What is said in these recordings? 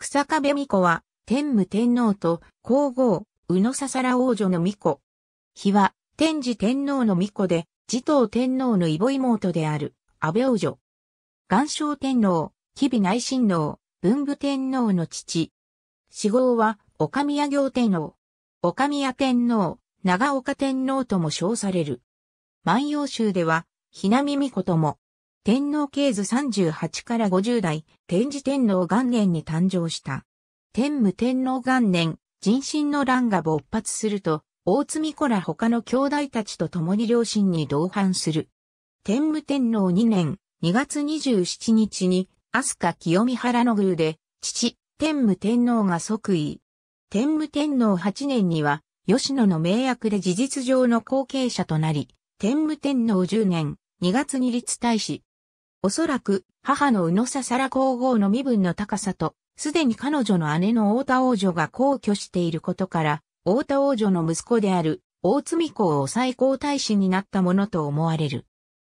草壁巫女は、天武天皇と皇后、宇野笹ら王女の巫女。日は、天智天皇の巫女で、持統天皇の異母妹である、安倍王女。岩正天皇、吉備内親王、文武天皇の父。死号は、岡宮行天皇。岡宮天皇、長岡天皇とも称される。万葉集では、ひなみみことも、天皇経図38から50代、天智天皇元年に誕生した。天武天皇元年、人心の乱が勃発すると、大津美子ら他の兄弟たちと共に両親に同伴する。天武天皇2年、2月27日に、飛鳥清見原の宮で、父、天武天皇が即位。天武天皇8年には、吉野の名役で事実上の後継者となり、天武天皇10年、2月に立大使、おそらく、母の宇野ささら皇后の身分の高さと、すでに彼女の姉の大田王女が皇居していることから、大田王女の息子である、大津子を最高大使になったものと思われる。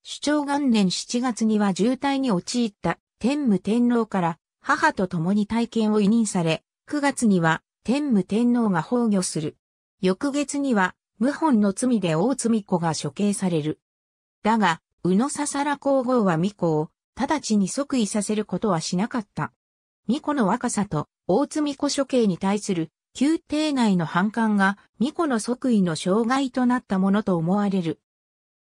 主張元年7月には渋滞に陥った天武天皇から母と共に体験を委任され、9月には天武天皇が崩御する。翌月には、謀反の罪で大美子が処刑される。だが、宇野笹ら皇后は巫女を、直ちに即位させることはしなかった。巫女の若さと、大津巫女処刑に対する、宮廷内の反感が、巫女の即位の障害となったものと思われる。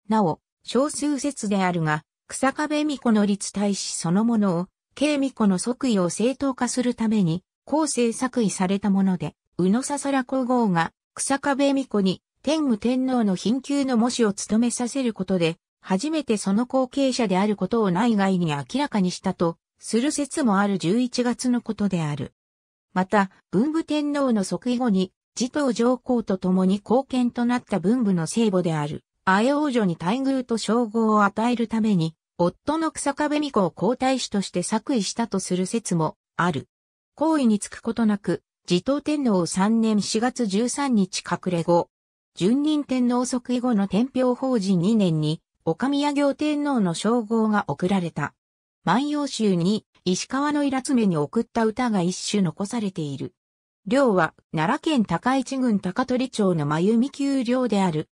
なお、少数説であるが、草壁巫女の立大使そのものを、慶巫女の即位を正当化するために、後世作為されたもので、宇野笹ら皇后が、草壁巫女に、天武天皇の貧窮の模試を務めさせることで、初めてその後継者であることを内外に明らかにしたと、する説もある11月のことである。また、文武天皇の即位後に、自統上皇と共に貢献となった文武の聖母である、阿江王女に待遇と称号を与えるために、夫の草壁美子を皇太子として作為したとする説もある。行為につくことなく、自統天皇3年4月13日隠れ後、順任天皇即位後の天平法人2年に、岡宮行天皇の称号が贈られた。万葉集に石川のイラツメに送った歌が一首残されている。寮は奈良県高市郡高取町の真弓美丘領である。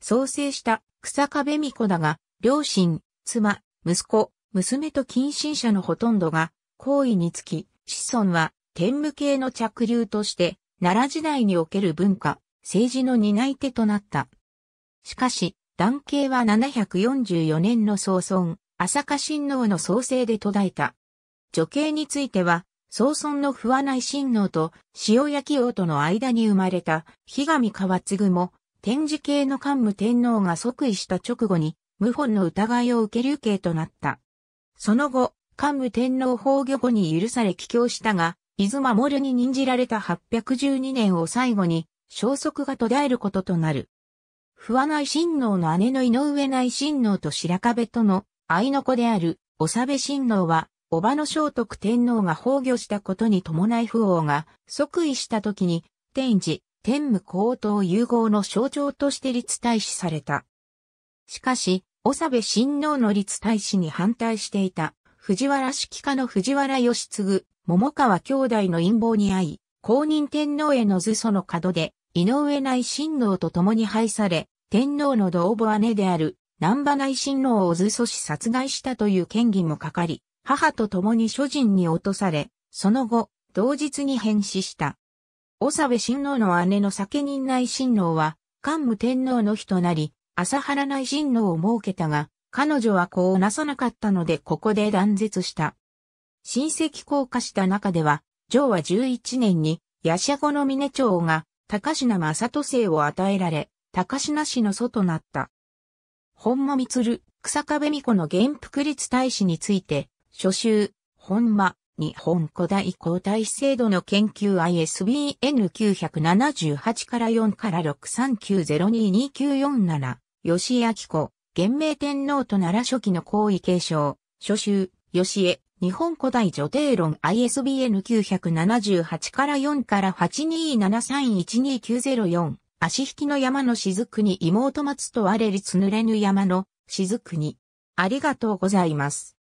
創生した草壁巫女だが、両親、妻、息子、娘と近親者のほとんどが、皇位につき、子孫は天武系の着流として、奈良時代における文化、政治の担い手となった。しかし、男系は744年の総孫、朝霞親王の創生で途絶えた。女系については、総孫の不和内親王と塩焼王との間に生まれた、日上川継も、天智系の桓武天皇が即位した直後に、謀反の疑いを受け流刑となった。その後、桓武天皇崩御後に許され帰郷したが、伊豆守に任じられた812年を最後に、消息が途絶えることとなる。不和内親王の姉の井上内親王と白壁との愛の子である、おさべ親王は、叔母の聖徳天皇が崩御したことに伴い不王が即位した時に、天智、天武皇統融合の象徴として立大使された。しかし、おさべ親王の立大使に反対していた、藤原式家の藤原義継、桃川兄弟の陰謀に遭い、公認天皇への図祖の門で、井上内親王と共に配され、天皇の同母姉である南波内親王を図書し、殺害したという嫌疑もかかり、母と共に諸人に落とされ、その後、同日に変死した。長部親王の姉の酒人内親王は、桓武天皇の日となり、朝原内親王を設けたが、彼女は子をなさなかったのでここで断絶した。親戚降下した中では、上和11年に、八社後の峰長が、高品正都政を与えられ、高品市の祖となった。本間光、草壁美子の元服立大使について、初秋、本間、日本古代皇太子制度の研究 ISBN978 から4から6 3 9 0 2 2 9 4 7吉江明子、元明天皇と奈良初期の皇位継承、初秋、吉江、日本古代女帝論 ISBN978 から4から82731294足引きの山の雫に妹松と我立ぬれぬ山の雫に。ありがとうございます。